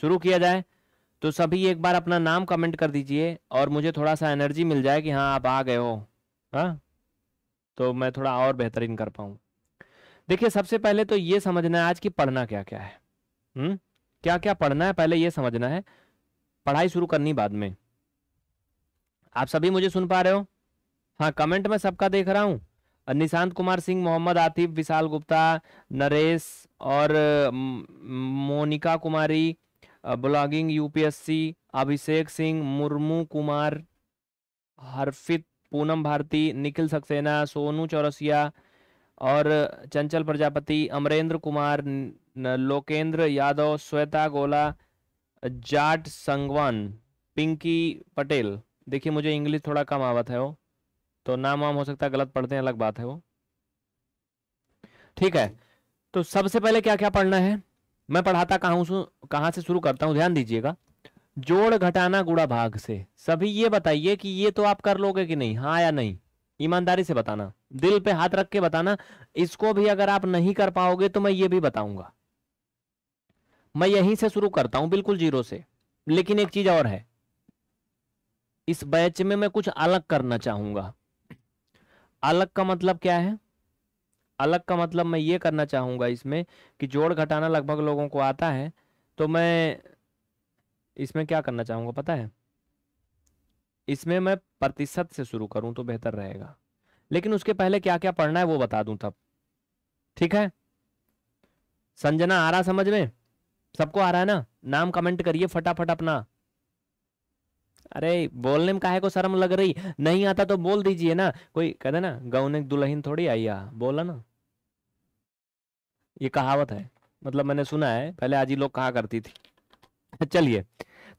शुरू किया जाए तो सभी एक बार अपना नाम कमेंट कर दीजिए और मुझे थोड़ा सा एनर्जी मिल जाए कि हाँ आप आ गए हो हाँ तो मैं थोड़ा और बेहतरीन कर पाऊँ देखिए सबसे पहले तो ये समझना है आज कि पढ़ना क्या क्या है हुँ? हम्म? क्या क्या पढ़ना है पहले ये समझना है पढ़ाई शुरू करनी बाद में आप सभी मुझे सुन पा रहे हो हाँ कमेंट में सबका देख रहा हूँ निशांत कुमार सिंह मोहम्मद आतिफ विशाल गुप्ता नरेश और मोनिका कुमारी ब्लॉगिंग यूपीएससी अभिषेक सिंह मुर्मू कुमार हरफित पूनम भारती निखिल सक्सेना सोनू चौरसिया और चंचल प्रजापति अमरेंद्र कुमार लोकेंद्र यादव श्वेता गोला जाट संगवान पिंकी पटेल देखिए मुझे इंग्लिश थोड़ा कम आवत है वो तो नाम वाम हो सकता है गलत पढ़ते हैं अलग बात है वो ठीक है तो सबसे पहले क्या क्या पढ़ना है मैं पढ़ाता कहां कहां से शुरू करता हूं ध्यान दीजिएगा जोड़ घटाना गुड़ा भाग से सभी ये बताइए कि ये तो आप कर लोगे कि नहीं हाँ या नहीं ईमानदारी से बताना दिल पे हाथ रख के बताना इसको भी अगर आप नहीं कर पाओगे तो मैं ये भी बताऊंगा मैं यहीं से शुरू करता हूं बिल्कुल जीरो से लेकिन एक चीज और है इस बैच में मैं कुछ अलग करना चाहूंगा अलग का मतलब क्या है अलग का मतलब मैं ये करना चाहूँगा इसमें कि जोड़ घटाना लगभग लोगों को आता है तो मैं इसमें क्या करना चाहूँगा पता है इसमें मैं प्रतिशत से शुरू करूँ तो बेहतर रहेगा लेकिन उसके पहले क्या क्या पढ़ना है वो बता दूँ तब ठीक है संजना आ रहा समझ में सबको आ रहा है ना नाम कमेंट करिए फटाफट अपना अरे बोलने में काहे को शर्म लग रही नहीं आता तो बोल दीजिए ना कोई कहते ना गौने दुल्हन थोड़ी आई बोला ना ये कहावत है मतलब मैंने सुना है पहले आज ही लोग कहा करती थी अच्छा, चलिए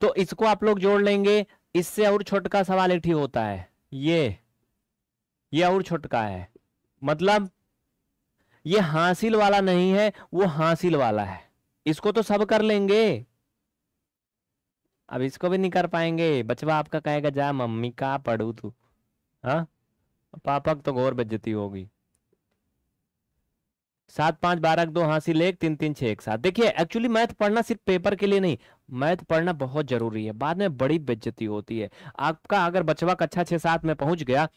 तो इसको आप लोग जोड़ लेंगे इससे और छोटका सवाल एक ही होता है ये ये और छोटका है मतलब ये हासिल वाला नहीं है वो हासिल वाला है इसको तो सब कर लेंगे अब इसको भी नहीं कर पाएंगे बचवा आपका कहेगा जा मम्मी का पढ़ू तू हाँ पापा तो घोर बेज्जती होगी सात पांच बारह दो हासिल एक तीन तीन छह एक सात देखिए एक्चुअली मैथ पढ़ना सिर्फ पेपर के लिए नहीं मैथ पढ़ना बहुत जरूरी है बाद में बड़ी बेज्जती होती है आपका अगर बचवा कक्षा छह सात में पहुंच गया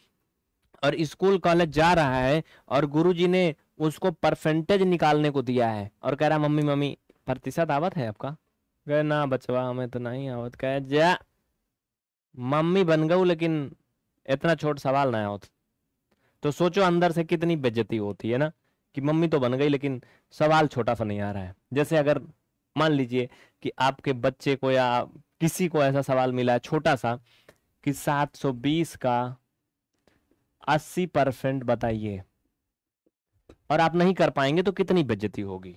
और स्कूल कॉलेज जा रहा है और गुरुजी ने उसको परसेंटेज निकालने को दिया है और कह रहा मम्मी मम्मी प्रतिशत आवत है आपका कह ना बचवा हमें तो नहीं आवत कह जा मम्मी बन गऊ लेकिन इतना छोट सवाल ना आवत तो सोचो अंदर से कितनी बेज्जती होती है ना कि मम्मी तो बन गई लेकिन सवाल छोटा सा नहीं आ रहा है जैसे अगर मान लीजिए कि आपके बच्चे को या किसी को ऐसा सवाल मिला है छोटा सा कि 720 का 80 परसेंट बताइए और आप नहीं कर पाएंगे तो कितनी बेज्जती होगी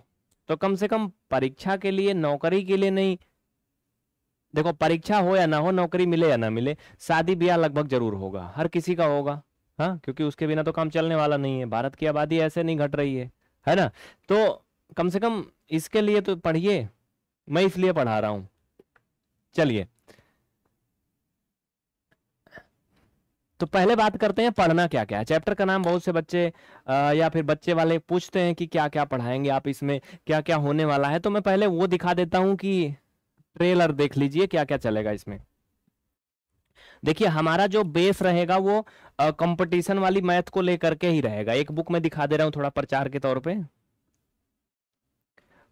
तो कम से कम परीक्षा के लिए नौकरी के लिए नहीं देखो परीक्षा हो या ना हो नौकरी मिले या ना मिले शादी ब्याह लगभग जरूर होगा हर किसी का होगा हाँ क्योंकि उसके बिना तो काम चलने वाला नहीं है भारत की आबादी ऐसे नहीं घट रही है है ना तो कम से कम इसके लिए तो पढ़िए मैं इसलिए पढ़ा रहा हूं चलिए तो पहले बात करते हैं पढ़ना क्या क्या है चैप्टर का नाम बहुत से बच्चे आ, या फिर बच्चे वाले पूछते हैं कि क्या क्या पढ़ाएंगे आप इसमें क्या क्या होने वाला है तो मैं पहले वो दिखा देता हूं कि ट्रेलर देख लीजिए क्या क्या चलेगा इसमें देखिए हमारा जो बेस रहेगा वो कंपटीशन वाली मैथ को लेकर के ही रहेगा एक बुक में दिखा दे रहा हूँ थोड़ा प्रचार के तौर पे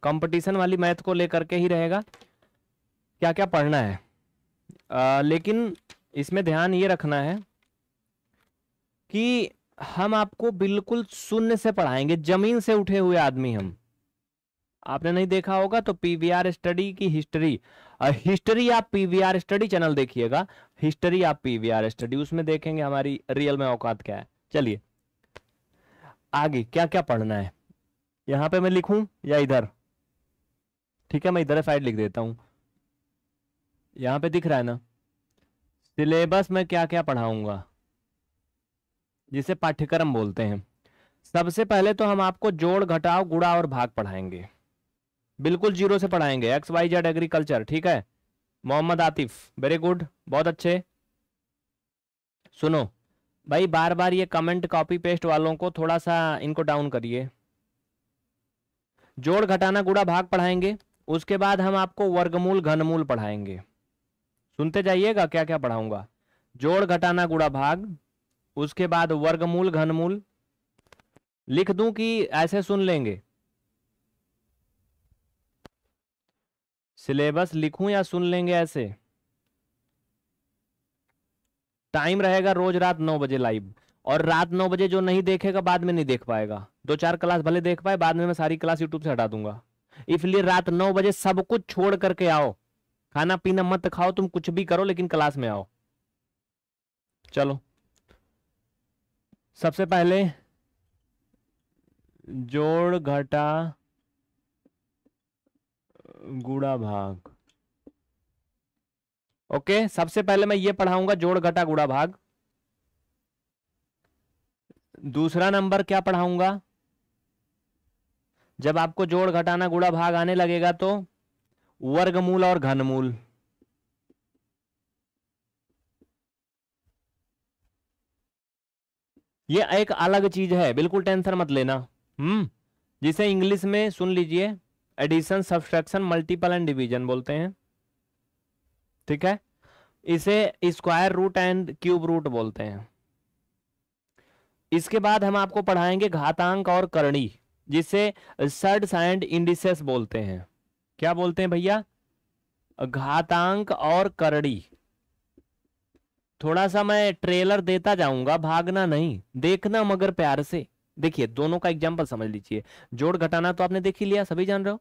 कंपटीशन वाली मैथ को लेकर के ही रहेगा क्या क्या पढ़ना है आ, लेकिन इसमें ध्यान ये रखना है कि हम आपको बिल्कुल शून्य से पढ़ाएंगे जमीन से उठे हुए आदमी हम आपने नहीं देखा होगा तो पीवीआर स्टडी की हिस्ट्री हिस्ट्री आप पीवीआर स्टडी चैनल देखिएगा हिस्ट्री आप पीवीआर स्टडी उसमें देखेंगे हमारी रियल में औकात क्या है चलिए आगे क्या क्या पढ़ना है यहां पे मैं लिखूं या इधर ठीक है मैं इधर साइड लिख देता हूं यहां पे दिख रहा है ना सिलेबस में क्या क्या पढ़ाऊंगा जिसे पाठ्यक्रम बोलते हैं सबसे पहले तो हम आपको जोड़ घटाव गुड़ा और भाग पढ़ाएंगे बिल्कुल जीरो से पढ़ाएंगे एक्स वाई जेड एग्रीकल्चर ठीक है मोहम्मद आतिफ वेरी गुड बहुत अच्छे सुनो भाई बार बार ये कमेंट कॉपी पेस्ट वालों को थोड़ा सा इनको डाउन करिए जोड़ घटाना गुड़ा भाग पढ़ाएंगे उसके बाद हम आपको वर्गमूल घनमूल पढ़ाएंगे सुनते जाइएगा क्या क्या पढ़ाऊंगा जोड़ घटाना गुड़ा भाग उसके बाद वर्गमूल घनमूल लिख दूं कि ऐसे सुन लेंगे सिलेबस लिखूं या सुन लेंगे ऐसे टाइम रहेगा रोज रात नौ बजे लाइव और रात नौ बजे जो नहीं देखेगा बाद में नहीं देख पाएगा दो चार क्लास भले देख पाए बाद में मैं सारी क्लास यूट्यूब से हटा दूंगा इसलिए रात नौ बजे सब कुछ छोड़ करके आओ खाना पीना मत खाओ तुम कुछ भी करो लेकिन क्लास में आओ चलो सबसे पहले जोड़ घटा गुड़ा भाग ओके सबसे पहले मैं ये पढ़ाऊंगा जोड़ घटा गुड़ा भाग दूसरा नंबर क्या पढ़ाऊंगा जब आपको जोड़ घटाना गुड़ा भाग आने लगेगा तो वर्गमूल और घनमूल ये एक अलग चीज है बिल्कुल टेंशन मत लेना हम्म जिसे इंग्लिश में सुन लीजिए addition subtraction multiple and division बोलते हैं ठीक है इसे square root and cube root बोलते हैं इसके बाद हम आपको पढ़ाएंगे घातांक और करणी जिसे सर्ड्स एंड इंडिसेस बोलते हैं क्या बोलते हैं भैया घातांक और करड़ी थोड़ा सा मैं ट्रेलर देता जाऊंगा भागना नहीं देखना मगर प्यार से देखिए दोनों का एग्जाम्पल समझ लीजिए जोड़ घटाना तो आपने देख ही लिया सभी जान रहे हो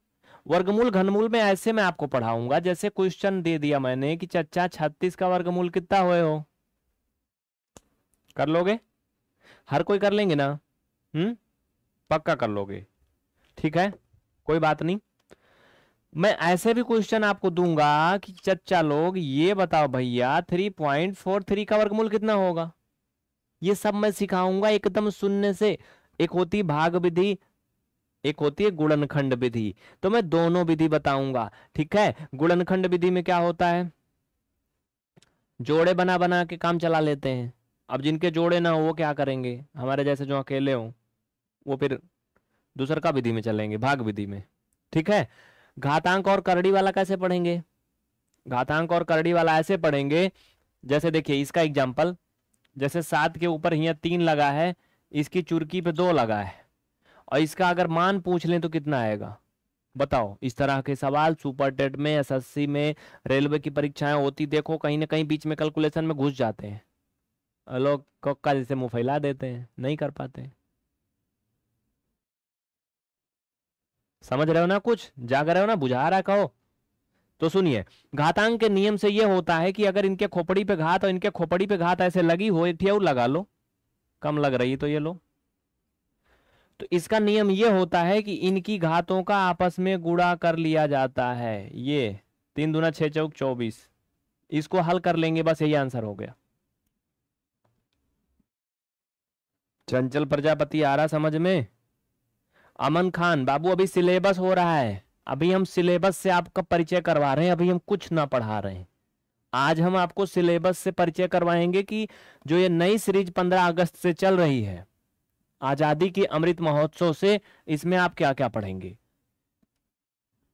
वर्गमूल घनमूल में ऐसे मैं आपको पढ़ाऊंगा जैसे क्वेश्चन दे दिया मैंने कि चचा छत्तीस का वर्गमूल कितना हुए हो कर लोगे हर कोई कर लेंगे ना हम्म पक्का कर लोगे ठीक है कोई बात नहीं मैं ऐसे भी क्वेश्चन आपको दूंगा कि चचा लोग ये बताओ भैया थ्री पॉइंट फोर थ्री का वर्गमूल कितना होगा ये सब मैं सिखाऊंगा एकदम शून्य से एक होती भाग विधि एक होती है गुणनखंड विधि तो मैं दोनों विधि बताऊंगा ठीक है गुणनखंड विधि में क्या होता है जोड़े बना बना के काम चला लेते हैं अब जिनके जोड़े ना हो वो क्या करेंगे हमारे जैसे जो अकेले हो वो फिर दूसर का विधि में चलेंगे भाग विधि में ठीक है घातांक और करड़ी वाला कैसे पढ़ेंगे घातांक और करड़ी वाला ऐसे पढ़ेंगे जैसे देखिए इसका एग्जाम्पल जैसे सात के ऊपर यहां तीन लगा है इसकी चुर्की पे दो लगा है और इसका अगर मान पूछ लें तो कितना आएगा बताओ इस तरह के सवाल सुपर टेट में एसएससी में रेलवे की परीक्षाएं होती देखो कहीं ना कहीं बीच में कैलकुलेशन में घुस जाते हैं लोग कक्का जैसे मुंह फैला देते हैं नहीं कर पाते समझ रहे हो ना कुछ जाग रहे हो ना बुझा रहा कहो तो सुनिए घातांक के नियम से यह होता है कि अगर इनके खोपड़ी पे घात और इनके खोपड़ी पे घात ऐसे लगी हो एक और लगा लो कम लग रही है तो ये लो तो इसका नियम ये होता है कि इनकी घातों का आपस में गुड़ा कर लिया जाता है ये तीन दुना छह चौक चौबीस इसको हल कर लेंगे बस यही आंसर हो गया चंचल प्रजापति आ रहा समझ में अमन खान बाबू अभी सिलेबस हो रहा है अभी हम सिलेबस से आपका परिचय करवा रहे हैं अभी हम कुछ ना पढ़ा रहे हैं आज हम आपको सिलेबस से परिचय करवाएंगे कि जो ये नई सीरीज 15 अगस्त से चल रही है आज़ादी के अमृत महोत्सव से इसमें आप क्या क्या पढ़ेंगे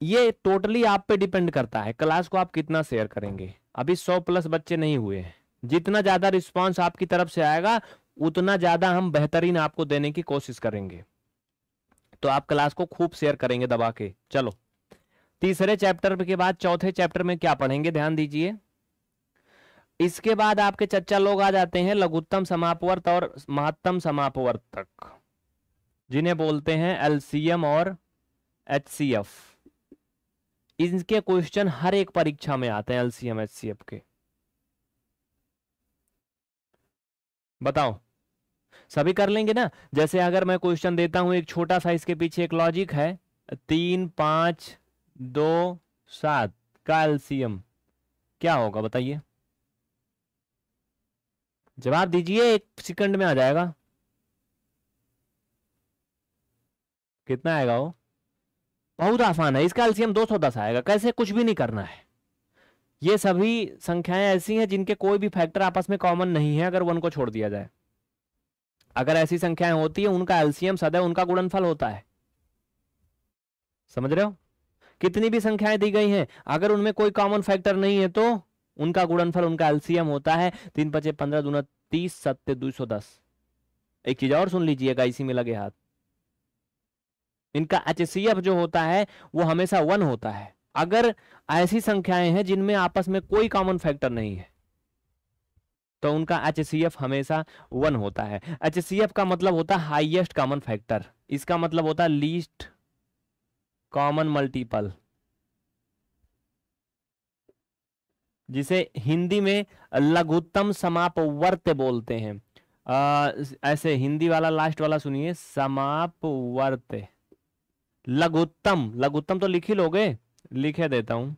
ये टोटली आप पे डिपेंड करता है क्लास को आप कितना शेयर करेंगे अभी सौ प्लस बच्चे नहीं हुए हैं जितना ज़्यादा रिस्पॉन्स आपकी तरफ से आएगा उतना ज़्यादा हम बेहतरीन आपको देने की कोशिश करेंगे तो आप क्लास को खूब शेयर करेंगे दबा के चलो तीसरे चैप्टर के बाद चौथे चैप्टर में क्या पढ़ेंगे ध्यान दीजिए इसके बाद आपके चच्चा लोग आ जाते हैं लघुत्तम समापवर्त और महत्तम समापवर्त तक जिन्हें बोलते हैं एलसीएम और एच इनके क्वेश्चन हर एक परीक्षा में आते हैं एलसीएम एचसीएफ के बताओ सभी कर लेंगे ना जैसे अगर मैं क्वेश्चन देता हूं एक छोटा सा इसके पीछे एक लॉजिक है तीन पांच दो सात का एलसीएम क्या होगा बताइए जवाब दीजिए एक सेकंड में आ जाएगा कितना आएगा वो बहुत आसान है इसका एल्सियम 210 आएगा कैसे कुछ भी नहीं करना है ये सभी संख्याएं ऐसी हैं जिनके कोई भी फैक्टर आपस में कॉमन नहीं है अगर वन को छोड़ दिया जाए अगर ऐसी संख्याएं होती है उनका एल्सियम सदैव उनका गुणनफल होता है समझ रहे हो कितनी भी संख्याएं दी गई हैं अगर उनमें कोई कॉमन फैक्टर नहीं है तो उनका गुणनफल उनका एल्सियम होता है तीन पचे पंद्रह दून तीस सत्य दो सौ दस एक चीज और सुन लीजिएगा इसी में लगे हाथ इनका एच जो होता है वो हमेशा वन होता है अगर ऐसी संख्याएं हैं जिनमें आपस में कोई कॉमन फैक्टर नहीं है तो उनका एच हमेशा वन होता है एच का मतलब होता है हाइएस्ट कॉमन फैक्टर इसका मतलब होता है लीस्ट कॉमन मल्टीपल जिसे हिंदी में लघुत्तम समापवर्त बोलते हैं आ, ऐसे हिंदी वाला लास्ट वाला सुनिए समापवर्त लघुत्तम लघुत्तम तो लिखी लोगे लिखे देता हूं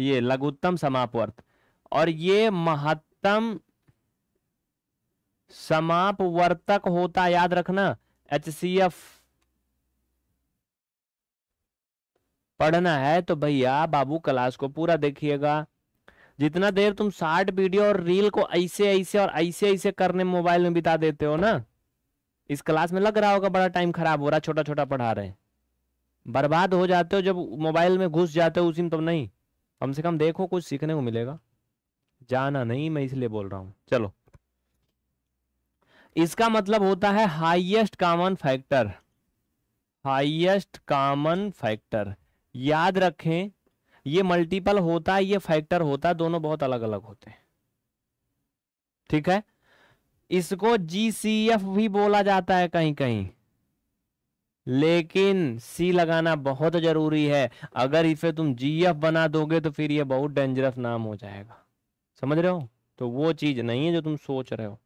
ये लघुत्तम समापवर्त और ये महत्तम समापवर्तक होता याद रखना एच सी एफ पढ़ना है तो भैया बाबू क्लास को पूरा देखिएगा जितना देर तुम शार्ट वीडियो और रील को ऐसे ऐसे और ऐसे ऐसे करने मोबाइल में बिता देते हो ना इस क्लास में लग रहा होगा बड़ा टाइम खराब हो रहा छोटा छोटा पढ़ा रहे बर्बाद हो जाते हो जब मोबाइल में घुस जाते हो उसी में तब तो नहीं कम से कम देखो कुछ सीखने को मिलेगा जाना नहीं मैं इसलिए बोल रहा हूं चलो इसका मतलब होता है highest common factor highest common factor याद रखें ये मल्टीपल होता है ये फैक्टर होता है दोनों बहुत अलग अलग होते हैं ठीक है इसको जीसीएफ भी बोला जाता है कहीं कहीं लेकिन सी लगाना बहुत जरूरी है अगर इसे तुम जीएफ बना दोगे तो फिर ये बहुत डेंजरस नाम हो जाएगा समझ रहे हो तो वो चीज नहीं है जो तुम सोच रहे हो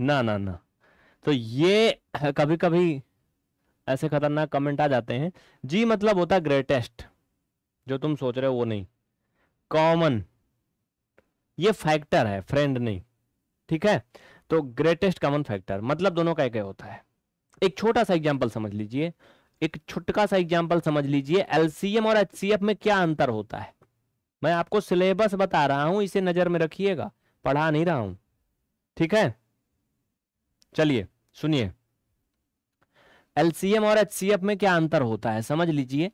ना ना ना तो ये कभी कभी ऐसे खतरनाक कमेंट आ जाते हैं जी मतलब होता है ग्रेटेस्ट जो तुम सोच रहे हो वो नहीं कॉमन ये फैक्टर है फ्रेंड नहीं ठीक है तो ग्रेटेस्ट कॉमन फैक्टर मतलब दोनों का एक होता है एक छोटा सा एग्जाम्पल समझ लीजिए एक छुटका सा एग्जाम्पल समझ लीजिए एलसीएम और एचसीएफ में क्या अंतर होता है मैं आपको सिलेबस बता रहा हूं इसे नजर में रखिएगा पढ़ा नहीं रहा हूं ठीक है चलिए सुनिए एलसीएम और एचसीएफ में क्या अंतर होता है समझ लीजिए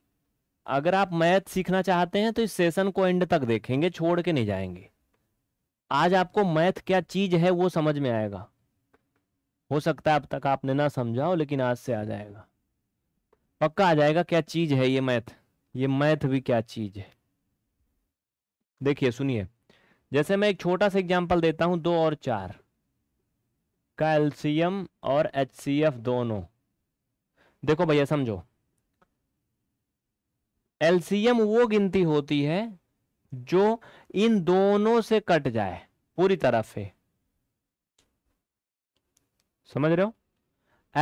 अगर आप मैथ सीखना चाहते हैं तो इस सेशन को एंड तक देखेंगे छोड़ के नहीं जाएंगे आज आपको मैथ क्या चीज है वो समझ में आएगा हो सकता है अब तक आपने ना समझा हो लेकिन आज से आ जाएगा पक्का आ जाएगा क्या चीज है ये मैथ ये मैथ भी क्या चीज है देखिए सुनिए जैसे मैं एक छोटा सा एग्जाम्पल देता हूं दो और चार का एलसीएम और एचसीएफ दोनों देखो भैया समझो एलसीएम वो गिनती होती है जो इन दोनों से कट जाए पूरी तरफ से समझ रहे हो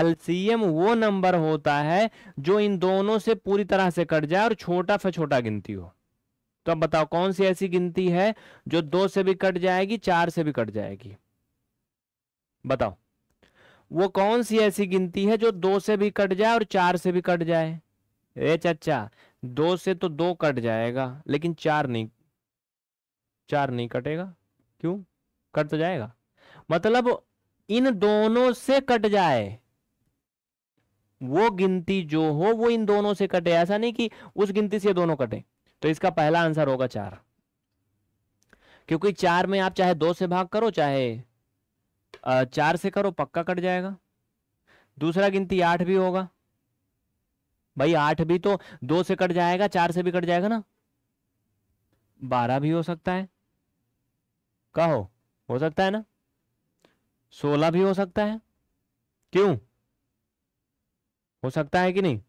एलसीएम वो नंबर होता है जो इन दोनों से पूरी तरह से कट जाए और छोटा से छोटा गिनती हो तो अब बताओ कौन सी ऐसी गिनती है जो दो से भी कट जाएगी चार से भी कट जाएगी बताओ वो कौन सी ऐसी गिनती है जो दो से भी कट जाए और चार से भी कट जाए ए चचा दो से तो दो कट जाएगा लेकिन चार नहीं चार नहीं कटेगा क्यों कट तो जाएगा मतलब इन दोनों से कट जाए वो गिनती जो हो वो इन दोनों से कटे ऐसा नहीं कि उस गिनती से दोनों कटे तो इसका पहला आंसर होगा चार क्योंकि चार में आप चाहे दो से भाग करो चाहे चार से करो पक्का कट जाएगा दूसरा गिनती आठ भी होगा भाई आठ भी तो दो से कट जाएगा चार से भी कट जाएगा ना बारह भी हो सकता है कहो हो सकता है ना सोलह भी हो सकता है क्यों हो सकता है कि नहीं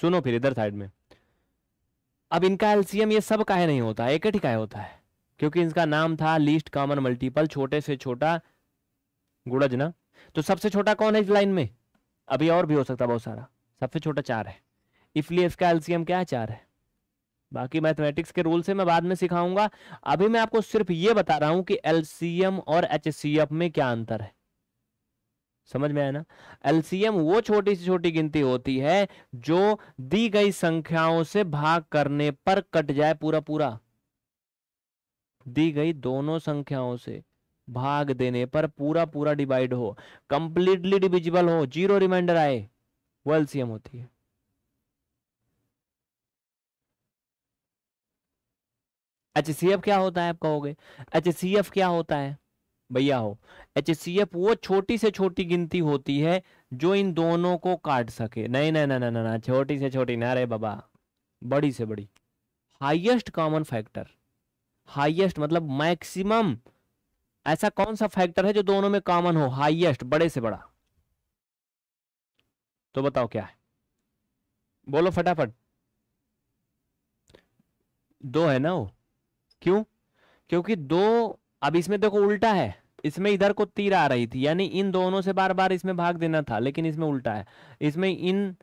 सुनो फिर इधर साइड में अब इनका एल्सियम ये सब काहे नहीं होता एक ही काहे होता है क्योंकि इसका नाम था लीस्ट कॉमन मल्टीपल छोटे से छोटा गुड़ज ना तो सबसे छोटा कौन है इस लाइन में अभी और भी हो सकता बहुत सारा सबसे छोटा चार है इसलिए इसका एलसीएम क्या है चार है बाकी मैथमेटिक्स के रूल से मैं बाद में सिखाऊंगा अभी मैं आपको सिर्फ ये बता रहा हूं कि एलसीएम और एच में क्या अंतर है समझ में आया ना एलसीएम वो छोटी से छोटी गिनती होती है जो दी गई संख्याओं से भाग करने पर कट जाए पूरा पूरा दी गई दोनों संख्याओं से भाग देने पर पूरा पूरा डिवाइड हो कंप्लीटली डिविजिबल हो जीरो रिमाइंडर आए वो एलसीएम होती है एच सी एफ क्या होता है आप कहोगे एच सी एफ क्या होता है भैया हो एच सी एफ वो छोटी से छोटी गिनती होती है जो इन दोनों को काट सके नहीं नहीं नहीं नहीं ना छोटी से छोटी ना रे बाबा बड़ी से बड़ी हाईएस्ट कॉमन फैक्टर हाईएस्ट मतलब मैक्सिमम ऐसा कौन सा फैक्टर है जो दोनों में कॉमन हो हाईएस्ट बड़े से बड़ा तो बताओ क्या है बोलो फटाफट दो है ना वो क्यों क्योंकि दो अब इसमें देखो उल्टा है इसमें इधर को तीर आ रही थी यानी इन दोनों से बार बार इसमें भाग देना था लेकिन इसमें उल्टा है इसमें इन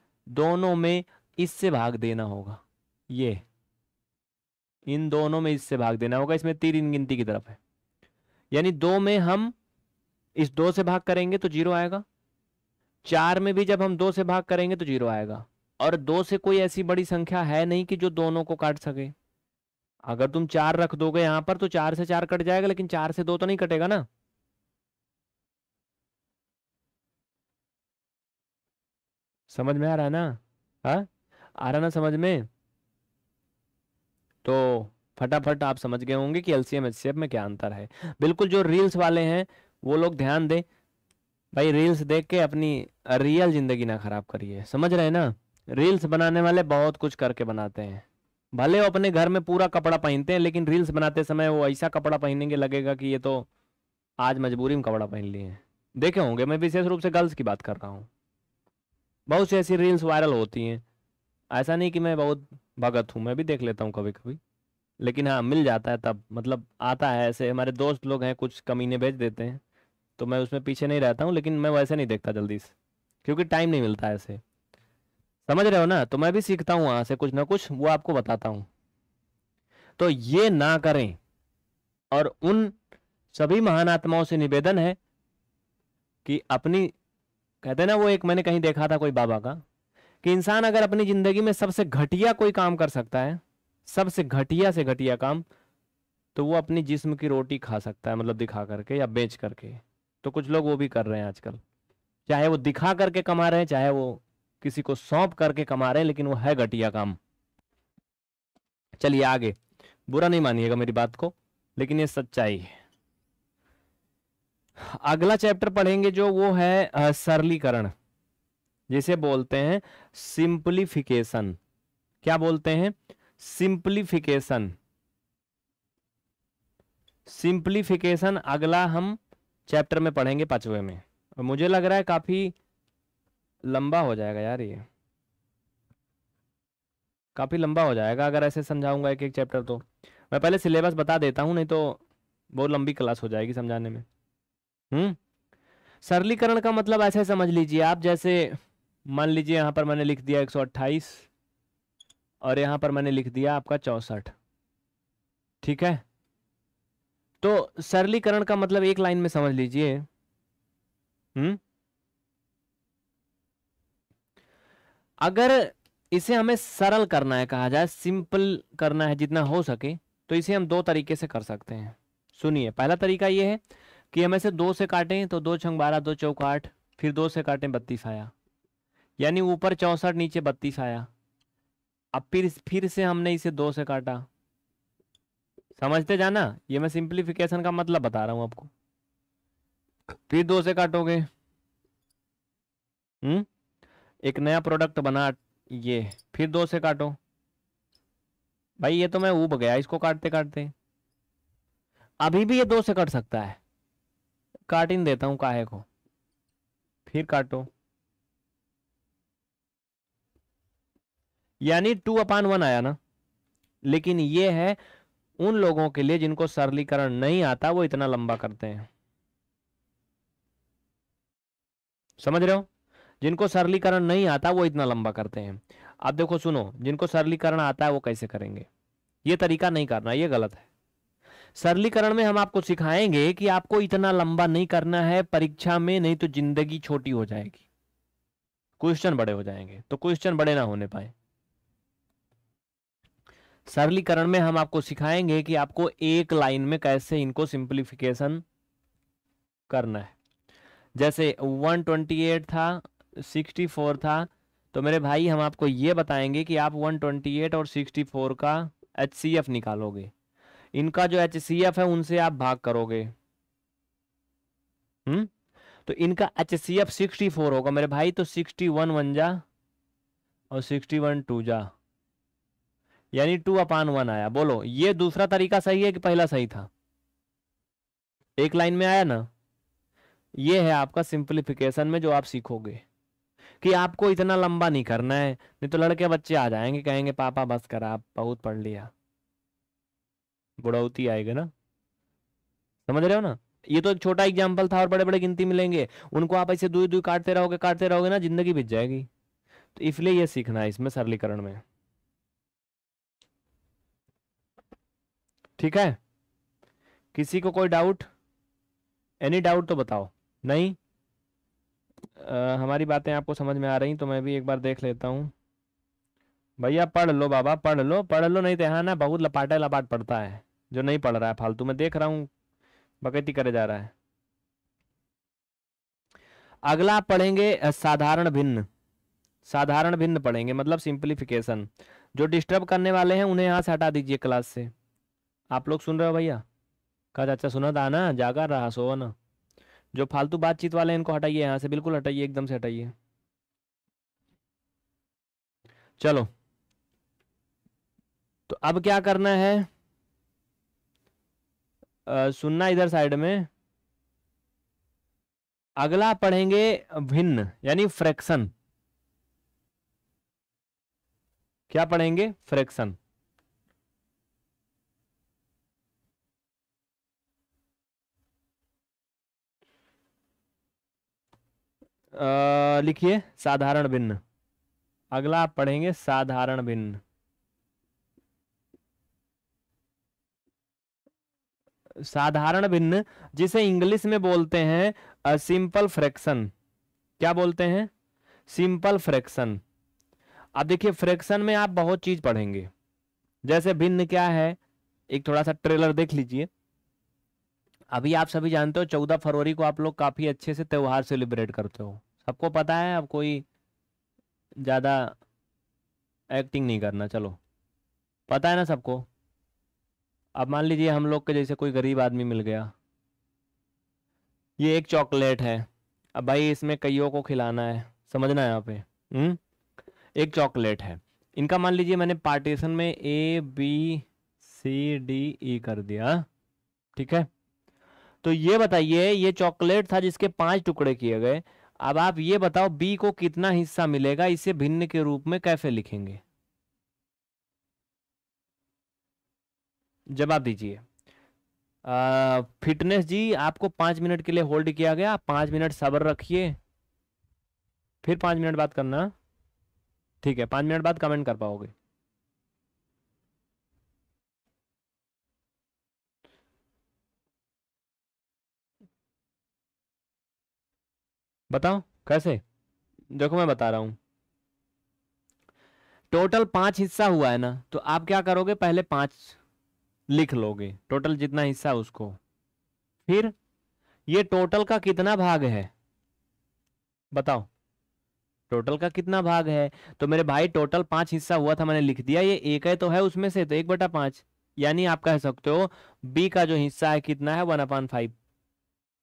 दोनों में इससे भाग देना होगा ये इन दोनों में इससे भाग देना होगा इसमें तीर इन गिनती की तरफ है यानी दो में हम इस दो से भाग करेंगे तो जीरो आएगा चार में भी जब हम दो से भाग करेंगे तो जीरो आएगा और दो से कोई ऐसी बड़ी संख्या है नहीं कि जो दोनों को काट सके अगर तुम चार रख दोगे यहां पर तो चार से चार कट जाएगा लेकिन चार से दो तो नहीं कटेगा ना समझ में आ रहा है ना हाँ आ रहा ना समझ में तो फटाफट आप समझ गए होंगे कि एलसीएम एचसीएफ में क्या अंतर है बिल्कुल जो रील्स वाले हैं वो लोग ध्यान दें भाई रील्स देख के अपनी रियल जिंदगी ना खराब करिए समझ रहे हैं ना रील्स बनाने वाले बहुत कुछ करके बनाते हैं भले वो अपने घर में पूरा कपड़ा पहनते हैं लेकिन रील्स बनाते समय वो ऐसा कपड़ा पहनेंगे लगेगा कि ये तो आज मजबूरी में कपड़ा पहन लिए हैं देखे होंगे मैं विशेष रूप से गर्ल्स की बात कर रहा हूँ बहुत सी ऐसी रील्स वायरल होती हैं ऐसा नहीं कि मैं बहुत भगत हूँ मैं भी देख लेता हूँ कभी कभी लेकिन हाँ मिल जाता है तब मतलब आता है ऐसे हमारे दोस्त लोग हैं कुछ कमीने भेज देते हैं तो मैं उसमें पीछे नहीं रहता हूँ लेकिन मैं वैसे नहीं देखता जल्दी से क्योंकि टाइम नहीं मिलता ऐसे समझ रहे हो ना तो मैं भी सीखता हूँ वहाँ से कुछ ना कुछ वो आपको बताता हूँ तो ये ना करें और उन सभी महान आत्माओं से निवेदन है कि अपनी कहते ना वो एक मैंने कहीं देखा था कोई बाबा का कि इंसान अगर अपनी जिंदगी में सबसे घटिया कोई काम कर सकता है सबसे घटिया से घटिया काम तो वो अपनी जिस्म की रोटी खा सकता है मतलब दिखा करके या बेच करके तो कुछ लोग वो भी कर रहे हैं आजकल चाहे वो दिखा करके कमा रहे हैं चाहे वो किसी को सौंप करके कमा रहे हैं लेकिन वो है घटिया काम चलिए आगे बुरा नहीं मानिएगा मेरी बात को लेकिन ये सच्चाई है अगला चैप्टर पढ़ेंगे जो वो है सरलीकरण जिसे बोलते हैं सिंप्लीफिकेशन क्या बोलते हैं सिंप्लीफिकेशन सिंप्लीफिकेशन अगला हम चैप्टर में पढ़ेंगे पांचवे में और मुझे लग रहा है काफ़ी लंबा हो जाएगा यार ये काफ़ी लंबा हो जाएगा अगर ऐसे समझाऊंगा एक एक चैप्टर तो मैं पहले सिलेबस बता देता हूं नहीं तो बहुत लंबी क्लास हो जाएगी समझाने में हम्म सरलीकरण का मतलब ऐसे समझ लीजिए आप जैसे मान लीजिए यहाँ पर मैंने लिख दिया 128 और यहाँ पर मैंने लिख दिया आपका चौंसठ ठीक है तो सरलीकरण का मतलब एक लाइन में समझ लीजिए हम्म अगर इसे हमें सरल करना है कहा जाए सिंपल करना है जितना हो सके तो इसे हम दो तरीके से कर सकते हैं सुनिए पहला तरीका यह है कि हम इसे दो से काटें तो दो छंग बारह दो चौक आठ फिर दो से काटें बत्तीस आया यानी ऊपर चौंसठ नीचे बत्तीस आया अब फिर फिर से हमने इसे दो से काटा समझते जाना ये मैं सिंप्लीफिकेशन का मतलब बता रहा हूं आपको फिर दो से काटोगे हम्म एक नया प्रोडक्ट बना ये फिर दो से काटो भाई ये तो मैं उब गया इसको काटते काटते अभी भी ये दो से कट सकता है काट इन देता हूं काहे को फिर काटो यानी टू अपान वन आया ना लेकिन ये है उन लोगों के लिए जिनको सरलीकरण नहीं आता वो इतना लंबा करते हैं समझ रहे हो जिनको सरलीकरण नहीं आता वो इतना लंबा करते हैं आप देखो सुनो जिनको सरलीकरण आता है वो कैसे करेंगे ये तरीका नहीं करना ये गलत है सरलीकरण में हम आपको सिखाएंगे कि आपको इतना लंबा नहीं करना है परीक्षा में नहीं तो जिंदगी छोटी हो जाएगी क्वेश्चन बड़े हो जाएंगे तो क्वेश्चन बड़े ना होने पाए सरलीकरण में हम आपको सिखाएंगे कि आपको एक लाइन में कैसे इनको सिंप्लीफिकेशन करना है जैसे 128 था 64 था तो मेरे भाई हम आपको ये बताएंगे कि आप 128 और 64 का एच निकालोगे इनका जो एच है उनसे आप भाग करोगे हम्म तो इनका H C F sixty four होगा मेरे भाई तो सिक्सटी वन वन जा और 61 वन टू जा यानी टू अपान वन आया बोलो ये दूसरा तरीका सही है कि पहला सही था एक लाइन में आया ना ये है आपका सिंप्लीफिकेशन में जो आप सीखोगे कि आपको इतना लंबा नहीं करना है नहीं तो लड़के बच्चे आ जाएंगे कहेंगे पापा बस कर आप बहुत पढ़ लिया बुढ़ौती आएगा ना समझ रहे हो ना ये तो एक छोटा एग्जाम्पल था और बड़े बड़े गिनती मिलेंगे उनको आप ऐसे दुई दुई काटते रहोगे काटते रहोगे ना जिंदगी बीत जाएगी तो इसलिए ये सीखना है इसमें सरलीकरण में ठीक है किसी को कोई डाउट एनी डाउट तो बताओ नहीं आ, हमारी बातें आपको समझ में आ रही तो मैं भी एक बार देख लेता हूँ भैया पढ़ लो बाबा पढ़ लो पढ़ लो नहीं तो यहाँ ना बहुत लपाटा लपाट पड़ता है जो नहीं पढ़ रहा है फालतू मैं देख रहा हूँ बकैती करे जा रहा है अगला पढ़ेंगे साधारण भिन्न साधारण भिन्न पढ़ेंगे मतलब सिंप्लीफिकेशन जो डिस्टर्ब करने वाले हैं उन्हें यहाँ से हटा दीजिए क्लास से आप लोग सुन रहे हो भैया कहा अच्छा सुना था ना जागा रहा सो ना जो फालतू बातचीत वाले इनको हटाइए यहां से बिल्कुल हटाइए एकदम से हटाइए चलो तो अब क्या करना है आ, सुनना इधर साइड में अगला पढ़ेंगे भिन्न यानी फ्रैक्शन क्या पढ़ेंगे फ्रैक्शन लिखिए साधारण भिन्न अगला आप पढ़ेंगे साधारण भिन्न साधारण भिन्न जिसे इंग्लिश में बोलते हैं सिंपल फ्रैक्शन क्या बोलते हैं सिंपल फ्रैक्शन अब देखिए फ्रैक्शन में आप बहुत चीज पढ़ेंगे जैसे भिन्न क्या है एक थोड़ा सा ट्रेलर देख लीजिए अभी आप सभी जानते हो चौदह फरवरी को आप लोग काफी अच्छे से त्यौहार सेलिब्रेट करते हो सबको पता है अब कोई ज़्यादा एक्टिंग नहीं करना चलो पता है ना सबको अब मान लीजिए हम लोग के जैसे कोई गरीब आदमी मिल गया ये एक चॉकलेट है अब भाई इसमें कईयों को खिलाना है समझना है यहाँ पे हम्म एक चॉकलेट है इनका मान लीजिए मैंने पार्टीशन में A B C D E कर दिया ठीक है तो ये बताइए ये चॉकलेट था जिसके पांच टुकड़े किए गए अब आप ये बताओ बी को कितना हिस्सा मिलेगा इसे भिन्न के रूप में कैसे लिखेंगे जवाब दीजिए फिटनेस जी आपको पाँच मिनट के लिए होल्ड किया गया पाँच मिनट सबर रखिए फिर पाँच मिनट बात करना ठीक है पाँच मिनट बाद कमेंट कर पाओगे बताओ कैसे देखो मैं बता रहा हूं टोटल पांच हिस्सा हुआ है ना तो आप क्या करोगे पहले पांच लिख लोगे टोटल जितना हिस्सा उसको फिर ये टोटल का कितना भाग है बताओ टोटल का कितना भाग है तो मेरे भाई टोटल पांच हिस्सा हुआ था मैंने लिख दिया ये एक है तो है उसमें से तो एक बटा पांच यानी आप कह सकते हो बी का जो हिस्सा है कितना है वन अपान फाइव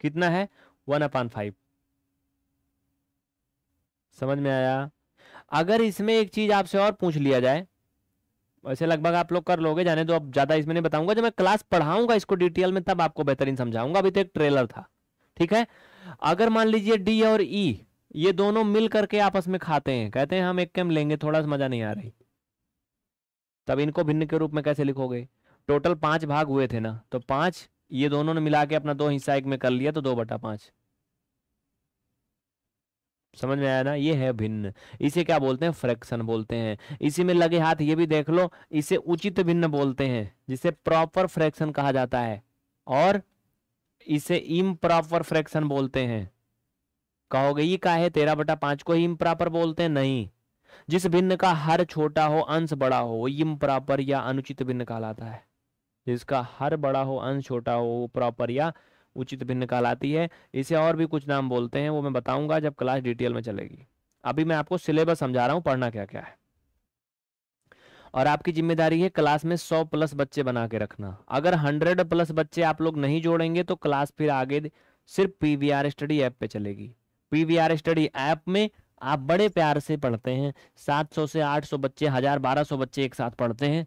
कितना है वन अपान फाइव समझ में आया अगर इसमें एक चीज आपसे और पूछ लिया जाए वैसे लगभग आप लोग कर लोगे जाने दो अब ज्यादा इसमें नहीं बताऊंगा जब मैं क्लास पढ़ाऊंगा इसको डिटेल में तब आपको बेहतरीन समझाऊंगा अभी तो एक ट्रेलर था ठीक है अगर मान लीजिए डी और ई e, ये दोनों मिल करके आपस में खाते हैं कहते हैं हम एक कैम लेंगे थोड़ा सा मजा नहीं आ रही तब इनको भिन्न के रूप में कैसे लिखोगे टोटल पांच भाग हुए थे ना तो पांच ये दोनों ने मिला के अपना दो हिस्सा एक में कर लिया तो दो बटा पांच समझ में आया ना ये है भिन्न इसे क्या बोलते हैं फ्रैक्शन बोलते हैं इसी में लगे हाथ ये भी देख लो इसे उचित भिन्न बोलते हैं जिसे प्रॉपर फ्रैक्शन कहा जाता है और इसे इम्प्रॉपर फ्रैक्शन बोलते हैं कहोगे ये का है तेरह बटा पांच को इम इम्प्रॉपर बोलते हैं नहीं जिस भिन्न का हर छोटा हो अंश बड़ा हो वो इम्प्रॉपर या अनुचित भिन्न कहलाता है जिसका हर बड़ा हो अंश छोटा हो वो प्रॉपर या उचित भिन्न कहलाती है इसे और भी कुछ नाम बोलते हैं वो मैं बताऊंगा जब क्लास डिटेल में चलेगी अभी मैं आपको सिलेबस समझा रहा हूँ पढ़ना क्या क्या है और आपकी जिम्मेदारी है क्लास में सौ प्लस बच्चे बना के रखना अगर हंड्रेड प्लस बच्चे आप लोग नहीं जोड़ेंगे तो क्लास फिर आगे सिर्फ पीवीआर स्टडी ऐप पे चलेगी पीवीआर स्टडी ऐप में आप बड़े प्यार से पढ़ते हैं 700 से 800 बच्चे हजार बारह बच्चे एक साथ पढ़ते हैं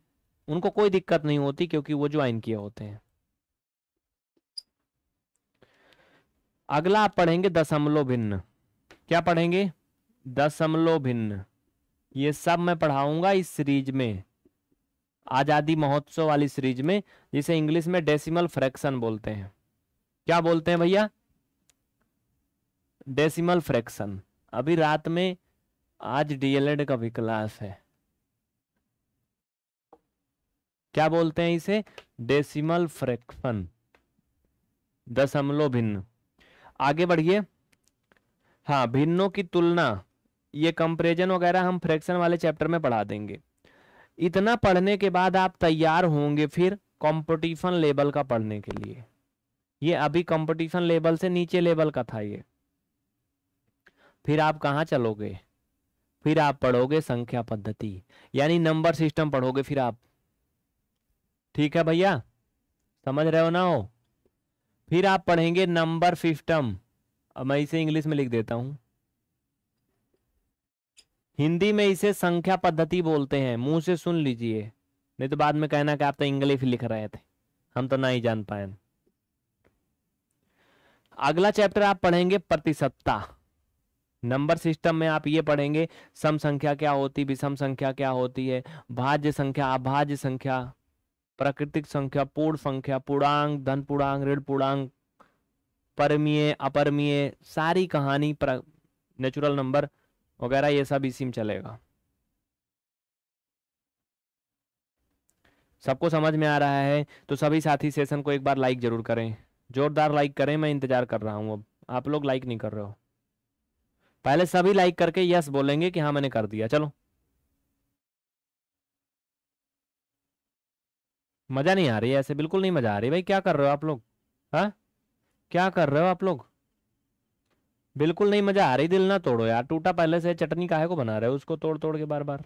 उनको कोई दिक्कत नहीं होती क्योंकि वो ज्वाइन किए होते हैं अगला पढ़ेंगे दशमलव भिन्न क्या पढ़ेंगे दशमलव भिन्न ये सब मैं पढ़ाऊंगा इस सीरीज में आज़ादी महोत्सव वाली सीरीज में जिसे इंग्लिश में डेसिमल फ्रैक्शन बोलते हैं क्या बोलते हैं भैया डेसिमल फ्रैक्शन अभी रात में आज डीएलएड का भी क्लास है क्या बोलते हैं इसे डेसिमल फ्रैक्शन दशमलव भिन्न आगे बढ़िए हाँ भिन्नों की तुलना ये कंपेरिजन वगैरह हम फ्रैक्शन वाले चैप्टर में पढ़ा देंगे इतना पढ़ने के बाद आप तैयार होंगे फिर कंपटीशन लेवल का पढ़ने के लिए ये अभी कंपटीशन लेवल से नीचे लेवल का था ये फिर आप कहाँ चलोगे फिर आप पढ़ोगे संख्या पद्धति यानी नंबर सिस्टम पढ़ोगे फिर आप ठीक है भैया समझ रहे हो ना हो फिर आप पढ़ेंगे नंबर सिस्टम अब मैं इसे इंग्लिश में लिख देता हूं हिंदी में इसे संख्या पद्धति बोलते हैं मुंह से सुन लीजिए नहीं तो बाद में कहना कि आप तो इंग्लिश लिख रहे थे हम तो ना ही जान पाए अगला चैप्टर आप पढ़ेंगे प्रतिशतता नंबर सिस्टम में आप ये पढ़ेंगे सम संख्या क्या होती विषम संख्या क्या होती है भाज्य संख्या अभाज्य संख्या प्राकृतिक संख्या पूर्ण संख्या पूर्णांक धन पूर्णांक ऋण पूर्णांक परमीय अपरमीय सारी कहानी नेचुरल नंबर वगैरह ये सब इसी में चलेगा सबको समझ में आ रहा है तो सभी साथी सेशन को एक बार लाइक जरूर करें जोरदार लाइक करें मैं इंतजार कर रहा हूं अब आप लोग लाइक नहीं कर रहे हो पहले सभी लाइक करके यस बोलेंगे कि हाँ मैंने कर दिया चलो मज़ा नहीं आ रही है ऐसे बिल्कुल नहीं मज़ा आ रही भाई क्या कर रहे हो आप लोग हाँ क्या कर रहे हो आप लोग बिल्कुल नहीं मज़ा आ रही दिल ना तोड़ो यार टूटा पहले से चटनी काहे को बना रहे हो उसको तोड़ तोड़ के बार बार